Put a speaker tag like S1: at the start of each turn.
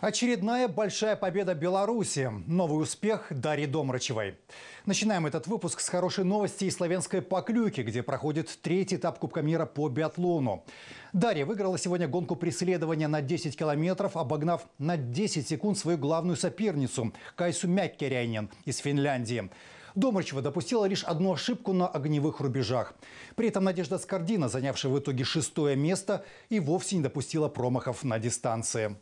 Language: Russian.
S1: Очередная большая победа Беларуси. Новый успех Дарьи Домрачевой. Начинаем этот выпуск с хорошей новости из славянской Поклюки, где проходит третий этап Кубка мира по биатлону. Дарья выиграла сегодня гонку преследования на 10 километров, обогнав на 10 секунд свою главную соперницу Кайсу Мяккеряйнин из Финляндии. Домрачева допустила лишь одну ошибку на огневых рубежах. При этом Надежда Скордина, занявшая в итоге шестое место, и вовсе не допустила промахов на дистанции.